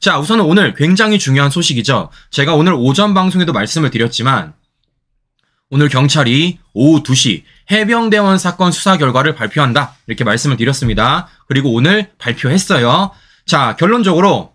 자, 우선은 오늘 굉장히 중요한 소식이죠. 제가 오늘 오전 방송에도 말씀을 드렸지만 오늘 경찰이 오후 2시 해병대원 사건 수사 결과를 발표한다. 이렇게 말씀을 드렸습니다. 그리고 오늘 발표했어요. 자, 결론적으로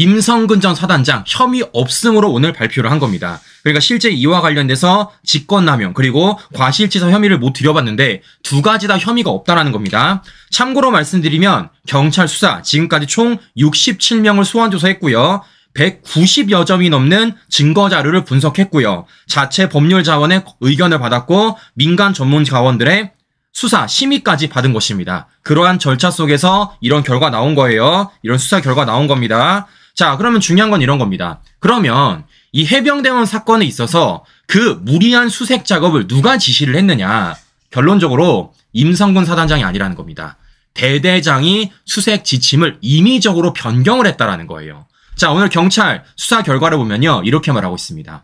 임성근 전 사단장 혐의 없음으로 오늘 발표를 한 겁니다. 그러니까 실제 이와 관련돼서 직권남용 그리고 과실치사 혐의를 못 들여봤는데 두 가지 다 혐의가 없다라는 겁니다. 참고로 말씀드리면 경찰 수사 지금까지 총 67명을 소환 조사했고요. 190여 점이 넘는 증거 자료를 분석했고요. 자체 법률 자원의 의견을 받았고 민간 전문 자원들의 수사 심의까지 받은 것입니다. 그러한 절차 속에서 이런 결과 나온 거예요. 이런 수사 결과 나온 겁니다. 자, 그러면 중요한 건 이런 겁니다. 그러면 이 해병대원 사건에 있어서 그 무리한 수색 작업을 누가 지시를 했느냐? 결론적으로 임성근 사단장이 아니라는 겁니다. 대대장이 수색 지침을 임의적으로 변경을 했다라는 거예요. 자, 오늘 경찰 수사 결과를 보면요. 이렇게 말하고 있습니다.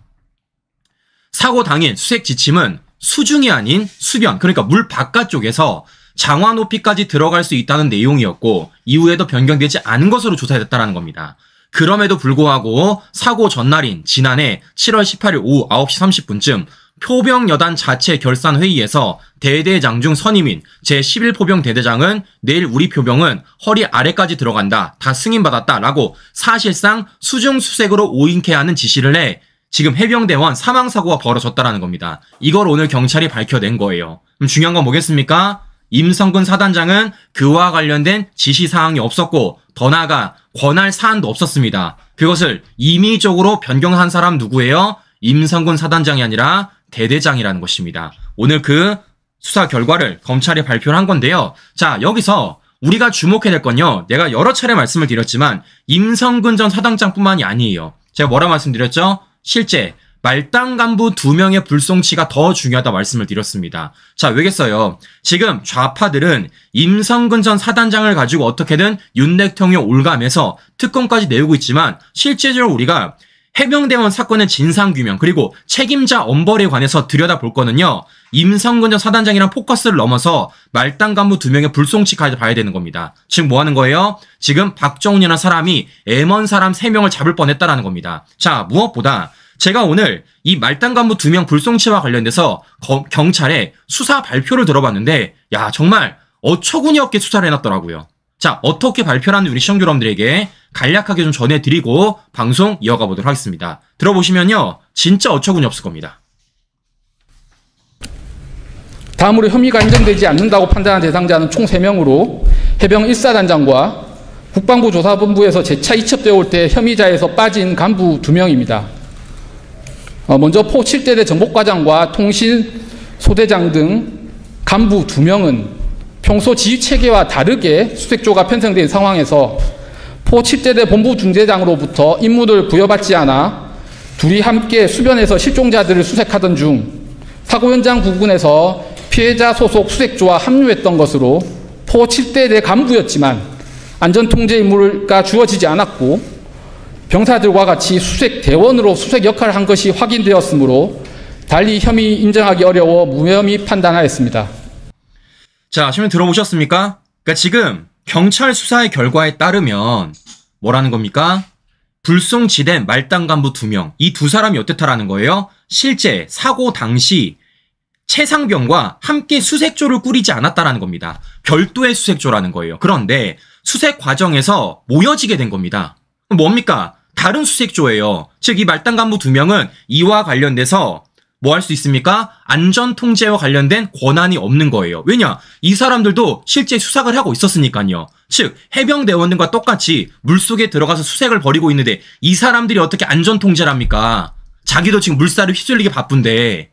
사고 당일 수색 지침은 수중이 아닌 수변, 그러니까 물 바깥쪽에서 장화 높이까지 들어갈 수 있다는 내용이었고, 이후에도 변경되지 않은 것으로 조사됐다는 겁니다. 그럼에도 불구하고 사고 전날인 지난해 7월 18일 오후 9시 30분쯤 표병여단 자체 결산 회의에서 대대장 중 선임인 제11포병 대대장은 내일 우리 표병은 허리 아래까지 들어간다. 다 승인받았다. 라고 사실상 수중수색으로 오인케 하는 지시를 해 지금 해병대원 사망사고가 벌어졌다라는 겁니다. 이걸 오늘 경찰이 밝혀낸 거예요. 그럼 중요한 건 뭐겠습니까? 임성근 사단장은 그와 관련된 지시사항이 없었고 더 나아가 권할 사안도 없었습니다. 그것을 임의적으로 변경한 사람 누구예요? 임성근 사단장이 아니라 대대장이라는 것입니다. 오늘 그 수사 결과를 검찰이 발표를 한 건데요. 자, 여기서 우리가 주목해야 될 건요. 내가 여러 차례 말씀을 드렸지만 임성근 전 사단장뿐만이 아니에요. 제가 뭐라 말씀드렸죠? 실제 말당 간부 두 명의 불송치가 더 중요하다 말씀을 드렸습니다. 자, 왜겠어요? 지금 좌파들은 임성근 전 사단장을 가지고 어떻게든 윤 대통령 올감해서 특검까지 내우고 있지만 실제적으로 우리가 해병대원 사건의 진상규명 그리고 책임자 엄벌에 관해서 들여다볼 거는요. 임성근 전 사단장이랑 포커스를 넘어서 말당 간부 두 명의 불송치까지 봐야 되는 겁니다. 지금 뭐 하는 거예요? 지금 박정훈이라는 사람이 M1 사람 세명을 잡을 뻔했다라는 겁니다. 자, 무엇보다 제가 오늘 이 말단 간부 두 명 불송치와 관련돼서 거, 경찰에 수사 발표를 들어봤는데 야 정말 어처구니 없게 수사를 해놨더라고요. 자 어떻게 발표하는 우리 시청자 여러분들에게 간략하게 좀 전해드리고 방송 이어가 보도록 하겠습니다. 들어보시면요 진짜 어처구니 없을 겁니다. 다음으로 혐의가 인정되지 않는다고 판단한 대상자는 총 3명으로 해병 1사단장과 국방부 조사본부에서 재차 이첩되어 올 때 혐의자에서 빠진 간부 2명입니다. 어, 먼저 포 7대대 정보과장과 통신 소대장 등 간부 2명은 평소 지휘체계와 다르게 수색조가 편성된 상황에서 포 7대대 본부 중대장으로부터 임무를 부여받지 않아 둘이 함께 수변에서 실종자들을 수색하던 중 사고 현장 부근에서 피해자 소속 수색조와 합류했던 것으로 포 7대대 간부였지만 안전통제 임무가 주어지지 않았고 병사들과 같이 수색 대원으로 수색 역할을 한 것이 확인되었으므로 달리 혐의 인정하기 어려워 무혐의 판단하였습니다. 자, 시민 들어보셨습니까? 그러니까 지금 경찰 수사의 결과에 따르면 뭐라는 겁니까? 불송지된 말당 간부 두 명 이 두 사람이 어땠다라는 거예요? 실제 사고 당시 최상병과 함께 수색조를 꾸리지 않았다라는 겁니다. 별도의 수색조라는 거예요. 그런데 수색 과정에서 모여지게 된 겁니다. 뭡니까? 다른 수색조예요. 즉 이 말단 간부 두 명은 이와 관련돼서 뭐 할 수 있습니까? 안전 통제와 관련된 권한이 없는 거예요. 왜냐? 이 사람들도 실제 수색을 하고 있었으니까요. 즉 해병 대원들과 똑같이 물속에 들어가서 수색을 벌이고 있는데 이 사람들이 어떻게 안전 통제를 합니까? 자기도 지금 물살을 휩쓸리기 바쁜데.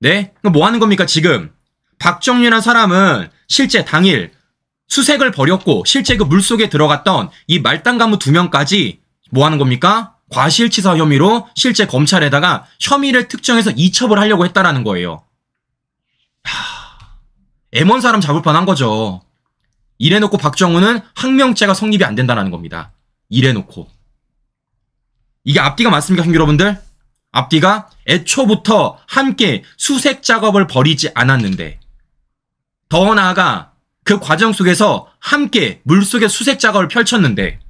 네? 뭐 하는 겁니까, 지금? 박정윤이라는 사람은 실제 당일 수색을 벌였고 실제 그 물속에 들어갔던 이 말단 가무 두 명까지 뭐 하는 겁니까? 과실치사 혐의로 실제 검찰에다가 혐의를 특정해서 이첩을 하려고 했다라는 거예요. 하... M1 사람 잡을 뻔한 거죠. 이래놓고 박정우는 학명죄가 성립이 안 된다는 겁니다. 이래놓고. 이게 앞뒤가 맞습니까, 형님 여러분들? 앞뒤가 애초부터 함께 수색 작업을 벌이지 않았는데 더 나아가 그 과정 속에서 함께 물속에 수색 작업을 펼쳤는데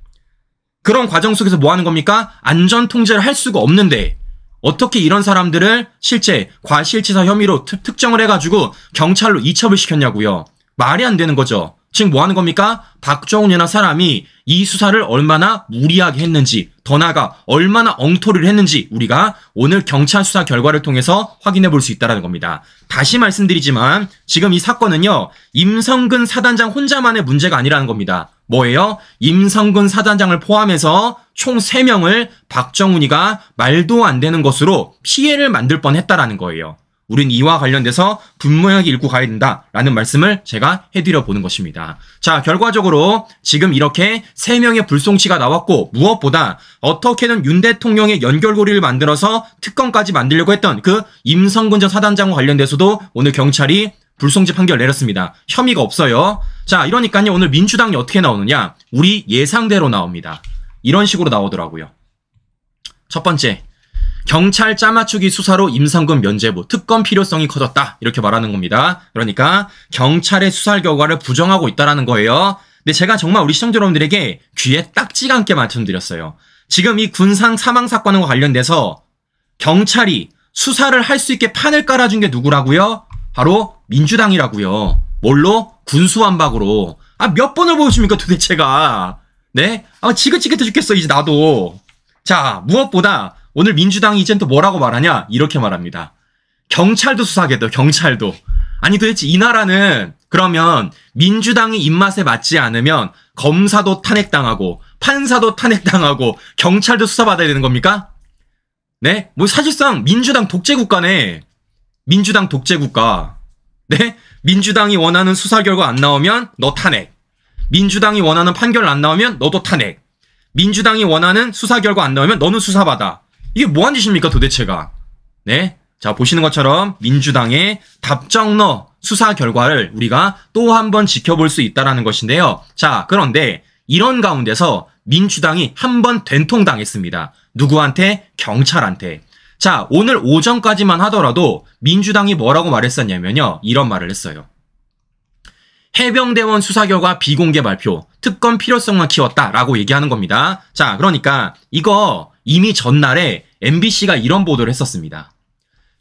그런 과정 속에서 뭐 하는 겁니까? 안전 통제를 할 수가 없는데 어떻게 이런 사람들을 실제 과실치사 혐의로 특, 정을 해가지고 경찰로 이첩을 시켰냐고요. 말이 안 되는 거죠. 지금 뭐 하는 겁니까? 박정훈이나 사람이 이 수사를 얼마나 무리하게 했는지, 더 나아가 얼마나 엉터리를 했는지 우리가 오늘 경찰 수사 결과를 통해서 확인해 볼 수 있다는 겁니다. 다시 말씀드리지만 지금 이 사건은요, 임성근 사단장 혼자만의 문제가 아니라는 겁니다. 뭐예요? 임성근 사단장을 포함해서 총 3명을 박정훈이가 말도 안 되는 것으로 피해를 만들 뻔 했다라는 거예요. 우린 이와 관련돼서 분명하게 읽고 가야 된다라는 말씀을 제가 해드려 보는 것입니다. 자, 결과적으로 지금 이렇게 3 명의 불송치가 나왔고 무엇보다 어떻게든 윤 대통령의 연결고리를 만들어서 특검까지 만들려고 했던 그 임성근 전 사단장과 관련돼서도 오늘 경찰이 불송지 판결 내렸습니다. 혐의가 없어요. 자, 이러니까요. 오늘 민주당이 어떻게 나오느냐? 우리 예상대로 나옵니다. 이런 식으로 나오더라고요. 첫 번째, 경찰 짜맞추기 수사로 임상근 면제부 특검 필요성이 커졌다 이렇게 말하는 겁니다. 그러니까 경찰의 수사 결과를 부정하고 있다라는 거예요. 근데 제가 정말 우리 시청자 여러분들에게 귀에 딱지가 않게 말씀드렸어요. 지금 이 군상 사망 사건과 관련돼서 경찰이 수사를 할 수 있게 판을 깔아준 게 누구라고요? 바로 민주당이라고요. 뭘로? 군수완박으로. 아, 몇 번을 보여줍니까, 도대체가. 네? 아, 지긋지긋해 죽겠어, 이제 나도. 자, 무엇보다 오늘 민주당이 이젠 또 뭐라고 말하냐? 이렇게 말합니다. 경찰도 수사하겠다, 경찰도. 아니 도대체 이 나라는 그러면 민주당이 입맛에 맞지 않으면 검사도 탄핵당하고 판사도 탄핵당하고 경찰도 수사받아야 되는 겁니까? 네? 뭐 사실상 민주당 독재국가네. 민주당 독재국가. 네? 민주당이 원하는 수사 결과 안 나오면 너 탄핵. 민주당이 원하는 판결 안 나오면 너도 탄핵. 민주당이 원하는 수사 결과 안 나오면 너는 수사받아. 이게 뭐한 짓입니까 도대체가? 네? 자 보시는 것처럼 민주당의 답정너 수사 결과를 우리가 또 한 번 지켜볼 수 있다라는 것인데요. 자 그런데 이런 가운데서 민주당이 한 번 된통당했습니다. 누구한테? 경찰한테. 자 오늘 오전까지만 하더라도 민주당이 뭐라고 말했었냐면요. 이런 말을 했어요. 해병대원 수사 결과 비공개 발표, 특검 필요성만 키웠다라고 얘기하는 겁니다. 자, 그러니까 이거 이미 전날에 MBC가 이런 보도를 했었습니다.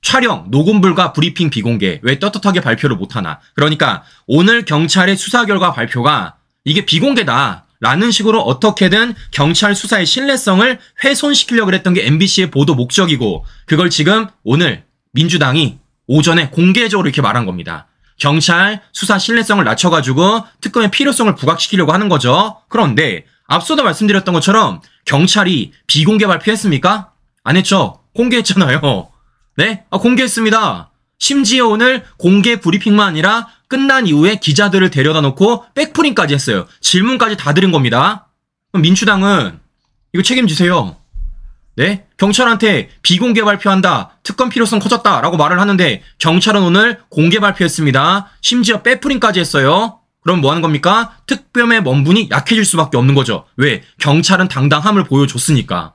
촬영, 녹음 불과 브리핑 비공개. 왜 떳떳하게 발표를 못하나. 그러니까 오늘 경찰의 수사 결과 발표가 이게 비공개다. 라는 식으로 어떻게든 경찰 수사의 신뢰성을 훼손시키려고 했던 게 MBC의 보도 목적이고 그걸 지금 오늘 민주당이 오전에 공개적으로 이렇게 말한 겁니다. 경찰 수사 신뢰성을 낮춰가지고 특검의 필요성을 부각시키려고 하는 거죠. 그런데 앞서도 말씀드렸던 것처럼 경찰이 비공개 발표했습니까? 안 했죠? 공개했잖아요. 네? 아, 공개했습니다. 심지어 오늘 공개 브리핑만 아니라 끝난 이후에 기자들을 데려다 놓고 백프링까지 했어요. 질문까지 다 드린 겁니다. 그럼 민주당은 이거 책임지세요. 네? 경찰한테 비공개 발표한다. 특검 필요성 커졌다. 라고 말을 하는데 경찰은 오늘 공개 발표했습니다. 심지어 백프링까지 했어요. 그럼 뭐 하는 겁니까? 특검의 원분이 약해질 수밖에 없는 거죠. 왜? 경찰은 당당함을 보여줬으니까.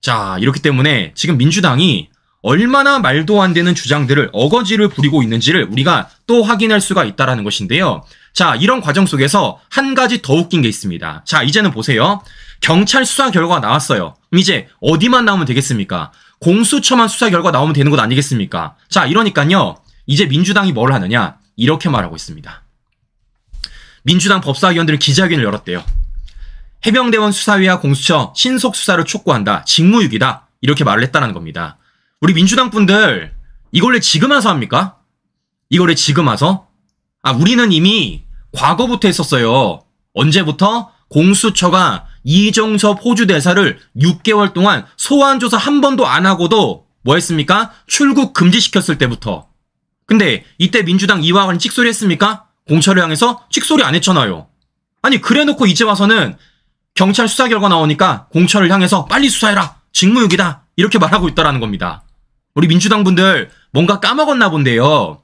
자, 이렇기 때문에 지금 민주당이 얼마나 말도 안 되는 주장들을 어거지를 부리고 있는지를 우리가 또 확인할 수가 있다라는 것인데요. 자, 이런 과정 속에서 한 가지 더 웃긴 게 있습니다. 자, 이제는 보세요. 경찰 수사 결과가 나왔어요. 이제 어디만 나오면 되겠습니까? 공수처만 수사 결과 나오면 되는 것 아니겠습니까? 자, 이러니까요. 이제 민주당이 뭘 하느냐? 이렇게 말하고 있습니다. 민주당 법사위원들이 기자회견을 열었대요. 해병대원 수사위와 공수처 신속 수사를 촉구한다. 직무유기다. 이렇게 말을 했다는 겁니다. 우리 민주당 분들 이걸 왜 지금 와서 합니까? 이걸 왜 지금 와서? 아 우리는 이미 과거부터 했었어요. 언제부터? 공수처가 이종섭 호주 대사를 6개월 동안 소환 조사 한 번도 안 하고도 뭐 했습니까? 출국 금지시켰을 때부터. 근데 이때 민주당 이화관이 찍소리 했습니까? 공차를 향해서 찍소리안 했잖아요. 아니 그래놓고 이제 와서는 경찰 수사 결과 나오니까 공처를 향해서 빨리 수사해라 직무유기다 이렇게 말하고 있다라는 겁니다. 우리 민주당 분들 뭔가 까먹었나 본데요.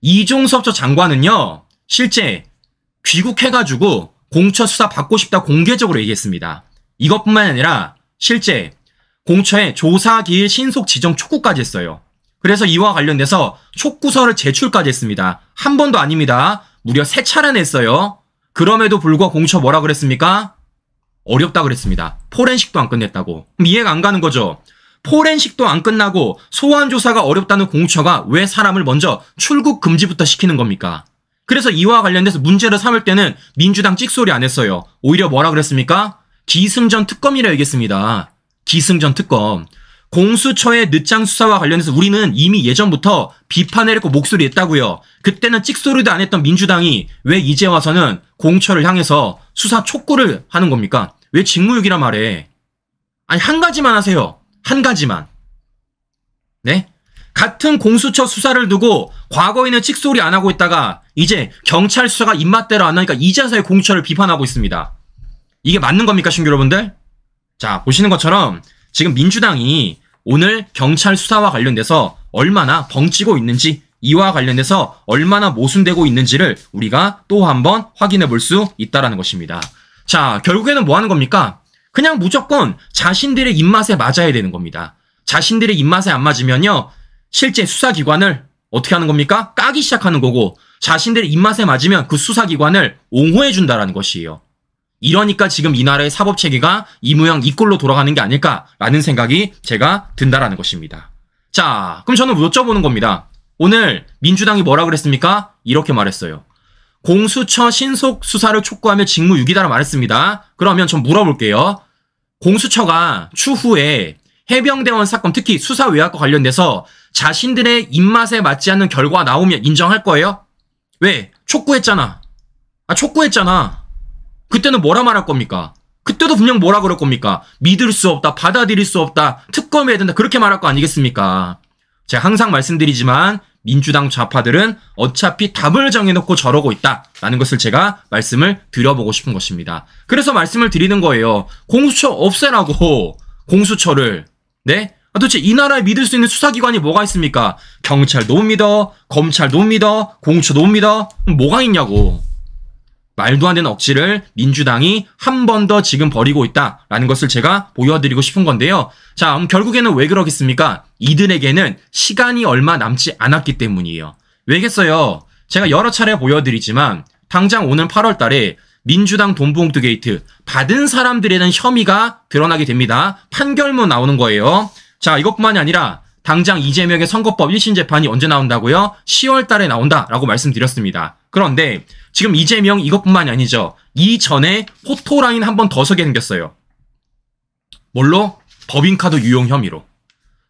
이종섭 저 장관은요 실제 귀국해가지고 공처 수사 받고 싶다 공개적으로 얘기했습니다. 이것뿐만 아니라 실제 공처에 조사기일 신속 지정 촉구까지 했어요. 그래서 이와 관련돼서 촉구서를 제출까지 했습니다. 한 번도 아닙니다. 무려 세 차례 냈어요. 그럼에도 불구하고 공처 뭐라 그랬습니까? 어렵다 그랬습니다. 포렌식도 안 끝냈다고. 이해가 안 가는 거죠. 포렌식도 안 끝나고 소환 조사가 어렵다는 공처가 왜 사람을 먼저 출국 금지부터 시키는 겁니까? 그래서 이와 관련돼서 문제를 삼을 때는 민주당 찍소리 안 했어요. 오히려 뭐라 그랬습니까? 기승전 특검이라 얘기했습니다. 기승전 특검. 공수처의 늦장 수사와 관련해서 우리는 이미 예전부터 비판을 했고 목소리 했다고요 그때는 찍소리도 안 했던 민주당이 왜 이제 와서는 공처를 향해서 수사 촉구를 하는 겁니까? 왜 직무유기란 말에? 아니 한 가지만 하세요. 한 가지만. 네? 같은 공수처 수사를 두고 과거에는 찍소리 안 하고 있다가 이제 경찰 수사가 입맛대로 안 하니까 이제서야 공처를 비판하고 있습니다. 이게 맞는 겁니까, 신규 여러분들? 자, 보시는 것처럼 지금 민주당이 오늘 경찰 수사와 관련돼서 얼마나 벙찌고 있는지 이와 관련돼서 얼마나 모순되고 있는지를 우리가 또 한번 확인해 볼 수 있다라는 것입니다. 자, 결국에는 뭐 하는 겁니까? 그냥 무조건 자신들의 입맛에 맞아야 되는 겁니다. 자신들의 입맛에 안 맞으면요. 실제 수사기관을 어떻게 하는 겁니까? 까기 시작하는 거고 자신들의 입맛에 맞으면 그 수사기관을 옹호해 준다라는 것이에요. 이러니까 지금 이 나라의 사법 체계가 이 모양 이 꼴로 돌아가는 게 아닐까라는 생각이 제가 든다라는 것입니다. 자, 그럼 저는 여쭤보는 겁니다. 오늘 민주당이 뭐라 그랬습니까? 이렇게 말했어요. 공수처 신속 수사를 촉구하며 직무유기다라 말했습니다. 그러면 전 물어볼게요. 공수처가 추후에 해병대원 사건 특히 수사 외압과 관련돼서 자신들의 입맛에 맞지 않는 결과가 나오면 인정할 거예요? 왜? 촉구했잖아. 아, 촉구했잖아. 그때는 뭐라 말할 겁니까? 그때도 분명 뭐라 그럴 겁니까? 믿을 수 없다, 받아들일 수 없다, 특검해야 된다, 그렇게 말할 거 아니겠습니까? 제가 항상 말씀드리지만, 민주당 좌파들은 어차피 답을 정해놓고 저러고 있다라는 것을 제가 말씀을 드려보고 싶은 것입니다. 그래서 말씀을 드리는 거예요. 공수처 없애라고 공수처를 네 아, 도대체 이 나라에 믿을 수 있는 수사기관이 뭐가 있습니까? 경찰도 믿어, 검찰도 믿어, 공수처도 믿어 뭐가 있냐고. 말도 안 되는 억지를 민주당이 한 번 더 지금 버리고 있다라는 것을 제가 보여드리고 싶은 건데요. 자, 음, 결국에는 왜 그러겠습니까? 이들에게는 시간이 얼마 남지 않았기 때문이에요. 왜겠어요? 제가 여러 차례 보여드리지만 당장 오늘 8월 달에 민주당 돈봉투 게이트 받은 사람들에는 혐의가 드러나게 됩니다. 판결문 나오는 거예요. 자, 이것뿐만이 아니라 당장 이재명의 선거법 1심 재판이 언제 나온다고요? 10월 달에 나온다라고 말씀드렸습니다. 그런데 지금 이재명 이것뿐만이 아니죠. 이전에 포토라인 한 번 더 서게 생겼어요. 뭘로? 법인카드 유용 혐의로.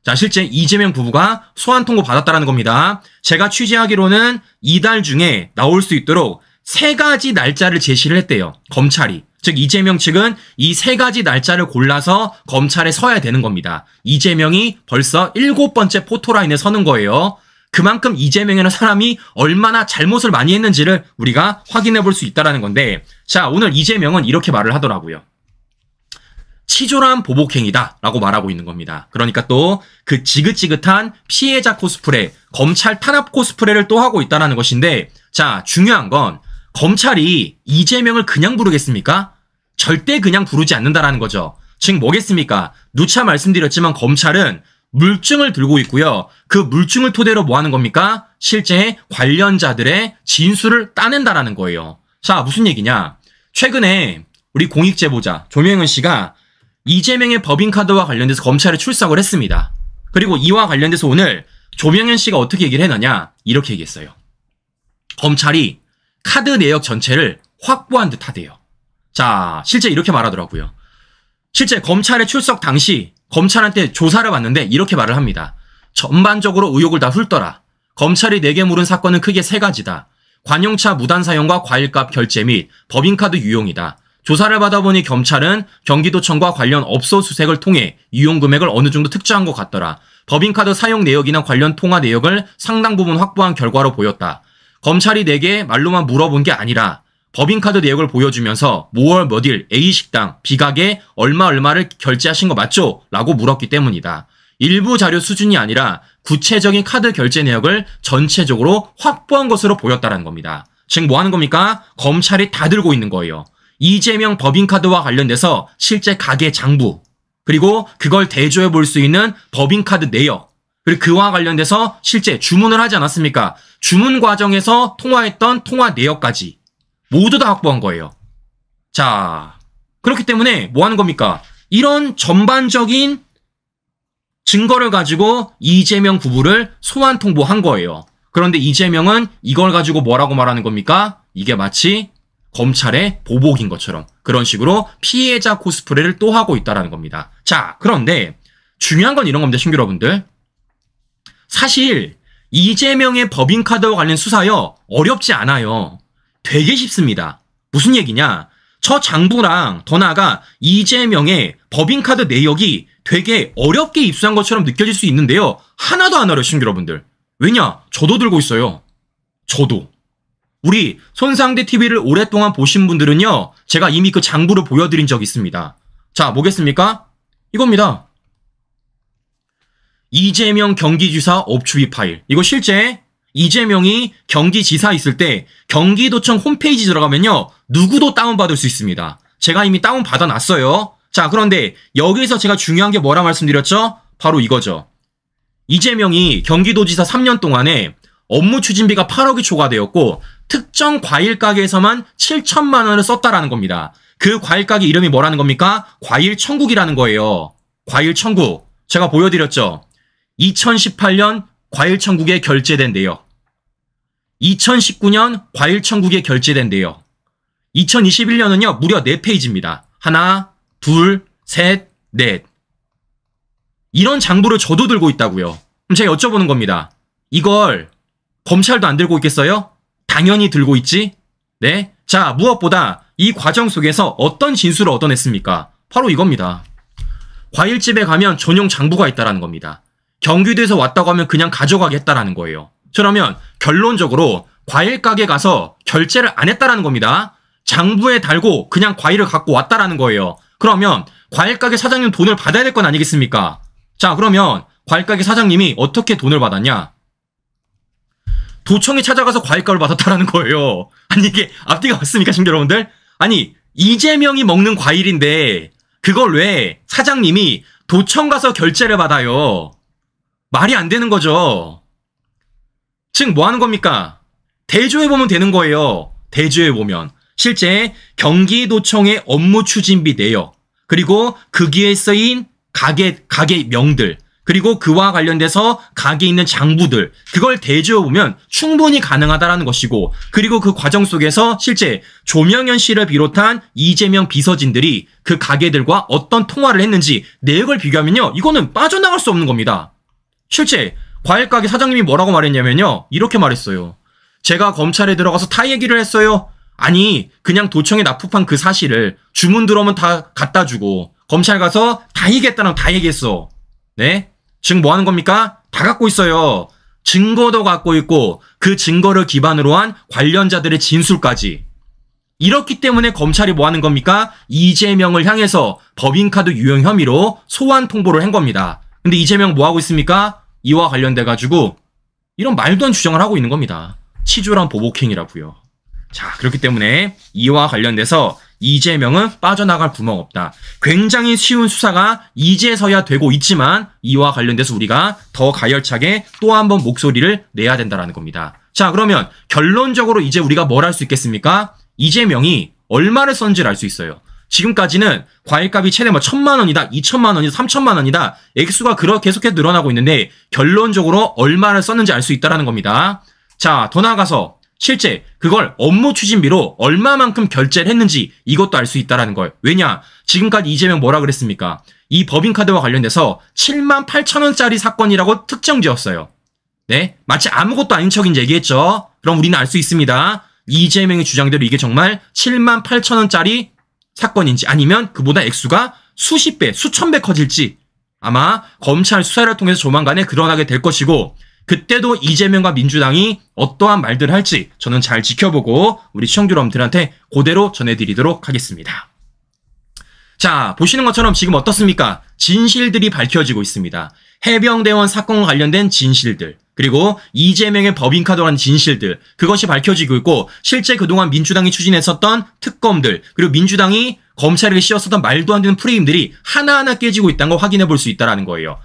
자, 실제 이재명 부부가 소환 통보 받았다라는 겁니다. 제가 취재하기로는 이달 중에 나올 수 있도록 세 가지 날짜를 제시를 했대요. 검찰이. 즉 이재명 측은 이 세 가지 날짜를 골라서 검찰에 서야 되는 겁니다. 이재명이 벌써 일곱 번째 포토라인에 서는 거예요. 그만큼 이재명이라는 사람이 얼마나 잘못을 많이 했는지를 우리가 확인해 볼 수 있다라는 건데 자 오늘 이재명은 이렇게 말을 하더라고요. 치졸한 보복행위다 라고 말하고 있는 겁니다. 그러니까 또 그 지긋지긋한 피해자 코스프레, 검찰 탄압 코스프레를 또 하고 있다는 것인데 자 중요한 건 검찰이 이재명을 그냥 부르겠습니까? 절대 그냥 부르지 않는다라는 거죠. 즉 뭐겠습니까? 누차 말씀드렸지만 검찰은 물증을 들고 있고요. 그 물증을 토대로 뭐 하는 겁니까? 실제 관련자들의 진술을 따낸다라는 거예요. 자, 무슨 얘기냐? 최근에 우리 공익제보자 조명은 씨가 이재명의 법인카드와 관련돼서 검찰에 출석을 했습니다. 그리고 이와 관련돼서 오늘 조명현 씨가 어떻게 얘기를 해놨냐 이렇게 얘기했어요. 검찰이 카드 내역 전체를 확보한 듯하대요. 자, 실제 이렇게 말하더라고요. 실제 검찰의 출석 당시 검찰한테 조사를 받는데 이렇게 말을 합니다. 전반적으로 의혹을 다 훑더라. 검찰이 내게 물은 사건은 크게 세 가지다. 관용차 무단 사용과 과일값 결제 및 법인카드 유용이다. 조사를 받아보니 검찰은 경기도청과 관련 업소 수색을 통해 유용 금액을 어느 정도 특정한 것 같더라. 법인카드 사용 내역이나 관련 통화 내역을 상당 부분 확보한 결과로 보였다. 검찰이 내게 말로만 물어본 게 아니라 법인카드 내역을 보여주면서 5월 몇일 A식당 비가게 얼마 얼마를 결제하신 거 맞죠? 라고 물었기 때문이다. 일부 자료 수준이 아니라 구체적인 카드 결제 내역을 전체적으로 확보한 것으로 보였다는 겁니다. 지금 뭐 하는 겁니까? 검찰이 다 들고 있는 거예요. 이재명 법인카드와 관련돼서 실제 가게 장부 그리고 그걸 대조해 볼 수 있는 법인카드 내역 그리고 그와 관련돼서 실제 주문을 하지 않았습니까? 주문 과정에서 통화했던 통화 내역까지 모두 다 확보한 거예요. 자, 그렇기 때문에 뭐 하는 겁니까? 이런 전반적인 증거를 가지고 이재명 부부를 소환 통보한 거예요. 그런데 이재명은 이걸 가지고 뭐라고 말하는 겁니까? 이게 마치 검찰의 보복인 것처럼 그런 식으로 피해자 코스프레를 또 하고 있다라는 겁니다. 자, 그런데 중요한 건 이런 겁니다, 신규 여러분들. 사실 이재명의 법인카드와 관련 수사요 어렵지 않아요. 되게 쉽습니다. 무슨 얘기냐? 저 장부랑 더 나아가 이재명의 법인카드 내역이 되게 어렵게 입수한 것처럼 느껴질 수 있는데요. 하나도 안 어려우신 여러분들. 왜냐? 저도 들고 있어요. 저도. 우리 손상대 TV를 오랫동안 보신 분들은요. 제가 이미 그 장부를 보여드린 적이 있습니다. 자, 보겠습니까 이겁니다. 이재명 경기지사 업추비 파일. 이거 실제 이재명이 경기지사 있을 때 경기도청 홈페이지 들어가면요. 누구도 다운받을 수 있습니다. 제가 이미 다운받아 놨어요. 자, 그런데 여기서 제가 중요한 게 뭐라 말씀드렸죠? 바로 이거죠. 이재명이 경기도지사 3년 동안에 업무 추진비가 8억이 초과되었고 특정 과일 가게에서만 7천만 원을 썼다라는 겁니다. 그 과일 가게 이름이 뭐라는 겁니까? 과일 천국이라는 거예요. 과일 천국. 제가 보여드렸죠. 2018년 과일천국에 결제된대요. 2019년 과일천국에 결제된대요. 2021년은요, 무려 4페이지입니다. 하나, 둘, 셋, 넷. 이런 장부를 저도 들고 있다고요. 그럼 제가 여쭤보는 겁니다. 이걸 검찰도 안 들고 있겠어요? 당연히 들고 있지? 네? 자, 무엇보다 이 과정 속에서 어떤 진술을 얻어냈습니까? 바로 이겁니다. 과일집에 가면 전용 장부가 있다라는 겁니다. 경기도에서 왔다고 하면 그냥 가져가겠다라는 거예요. 그러면 결론적으로 과일 가게 가서 결제를 안 했다라는 겁니다. 장부에 달고 그냥 과일을 갖고 왔다라는 거예요. 그러면 과일 가게 사장님 돈을 받아야 될 건 아니겠습니까? 자, 그러면 과일 가게 사장님이 어떻게 돈을 받았냐? 도청에 찾아가서 과일값를 받았다라는 거예요. 아니 이게 앞뒤가 맞습니까, 신금 여러분들? 아니 이재명이 먹는 과일인데 그걸 왜 사장님이 도청 가서 결제를 받아요? 말이 안 되는 거죠. 즉, 뭐 하는 겁니까? 대조해 보면 되는 거예요. 대조해 보면 실제 경기도청의 업무 추진비 내역 그리고 그기에 쓰인 가게 가게 명들 그리고 그와 관련돼서 각에 있는 장부들 그걸 대조해 보면 충분히 가능하다라는 것이고 그리고 그 과정 속에서 실제 조명현 씨를 비롯한 이재명 비서진들이 그 가게들과 어떤 통화를 했는지 내역을 비교하면요 이거는 빠져나갈 수 없는 겁니다. 실제 과일 가게 사장님이 뭐라고 말했냐면요. 이렇게 말했어요. 제가 검찰에 들어가서 타 얘기를 했어요. 아니, 그냥 도청에 납품한 그 사실을 주문 들어오면 다 갖다 주고 검찰 가서 다 얘기했다면 다 얘기했어. 네? 지금 뭐 하는 겁니까? 다 갖고 있어요. 증거도 갖고 있고 그 증거를 기반으로 한 관련자들의 진술까지. 이렇기 때문에 검찰이 뭐 하는 겁니까? 이재명을 향해서 법인카드 유형 혐의로 소환 통보를 한 겁니다. 근데 이재명 뭐 하고 있습니까? 이와 관련돼 가지고 이런 말도 안 주장을 하고 있는 겁니다. 치졸한 보복행이라고요 자, 그렇기 때문에 이와 관련돼서 이재명은 빠져나갈 구멍 없다. 굉장히 쉬운 수사가 이제서야 되고 있지만 이와 관련돼서 우리가 더 가열차게 또 한 번 목소리를 내야 된다라는 겁니다. 자, 그러면 결론적으로 이제 우리가 뭘 할 수 있겠습니까? 이재명이 얼마를 썼는지를 알 수 있어요. 지금까지는 과일값이 최대 뭐 천만 원이다, 이천만 원이다, 삼천만 원이다. 액수가 그렇게 계속해서 늘어나고 있는데 결론적으로 얼마를 썼는지 알 수 있다라는 겁니다. 자, 더 나아가서 실제 그걸 업무 추진비로 얼마만큼 결제를 했는지 이것도 알 수 있다라는 걸. 왜냐? 지금까지 이재명 뭐라 그랬습니까? 이 법인카드와 관련돼서 7만 8천 원짜리 사건이라고 특정 지었어요. 네? 마치 아무것도 아닌 척인 얘기했죠? 그럼 우리는 알 수 있습니다. 이재명의 주장대로 이게 정말 7만 8천 원짜리 사건인지 아니면 그보다 액수가 수십 배, 수천 배 커질지 아마 검찰 수사를 통해서 조만간에 드러나게 될 것이고 그때도 이재명과 민주당이 어떠한 말들을 할지 저는 잘 지켜보고 우리 시청자 여러분들한테 그대로 전해드리도록 하겠습니다. 자, 보시는 것처럼 지금 어떻습니까? 진실들이 밝혀지고 있습니다. 해병대원 사건과 관련된 진실들. 그리고 이재명의 법인카드라는 진실들 그것이 밝혀지고 있고 실제 그동안 민주당이 추진했었던 특검들 그리고 민주당이 검찰을 씌웠었던 말도 안 되는 프레임들이 하나하나 깨지고 있다는 걸 확인해 볼 수 있다는 거예요.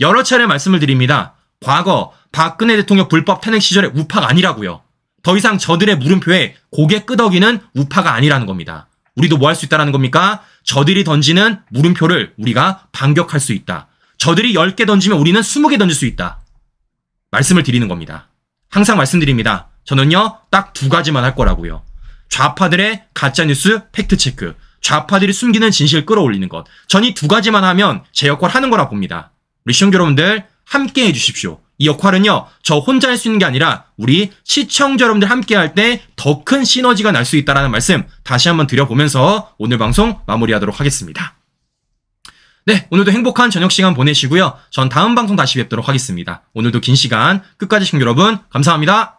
여러 차례 말씀을 드립니다. 과거 박근혜 대통령 불법 탄핵 시절의 우파가 아니라고요. 더 이상 저들의 물음표에 고개 끄덕이는 우파가 아니라는 겁니다. 우리도 뭐 할 수 있다는 겁니까? 저들이 던지는 물음표를 우리가 반격할 수 있다. 저들이 10개 던지면 우리는 20개 던질 수 있다. 말씀을 드리는 겁니다. 항상 말씀드립니다. 저는요, 딱 두 가지만 할 거라고요. 좌파들의 가짜뉴스 팩트체크. 좌파들이 숨기는 진실 끌어올리는 것. 전 이 두 가지만 하면 제 역할 하는 거라 봅니다. 우리 시청자 여러분들, 함께 해주십시오. 이 역할은요, 저 혼자 할 수 있는 게 아니라 우리 시청자 여러분들 함께 할 때 더 큰 시너지가 날 수 있다라는 말씀 다시 한번 드려보면서 오늘 방송 마무리하도록 하겠습니다. 네, 오늘도 행복한 저녁 시간 보내시고요. 전 다음 방송 다시 뵙도록 하겠습니다. 오늘도 긴 시간 끝까지 시청 여러분 감사합니다.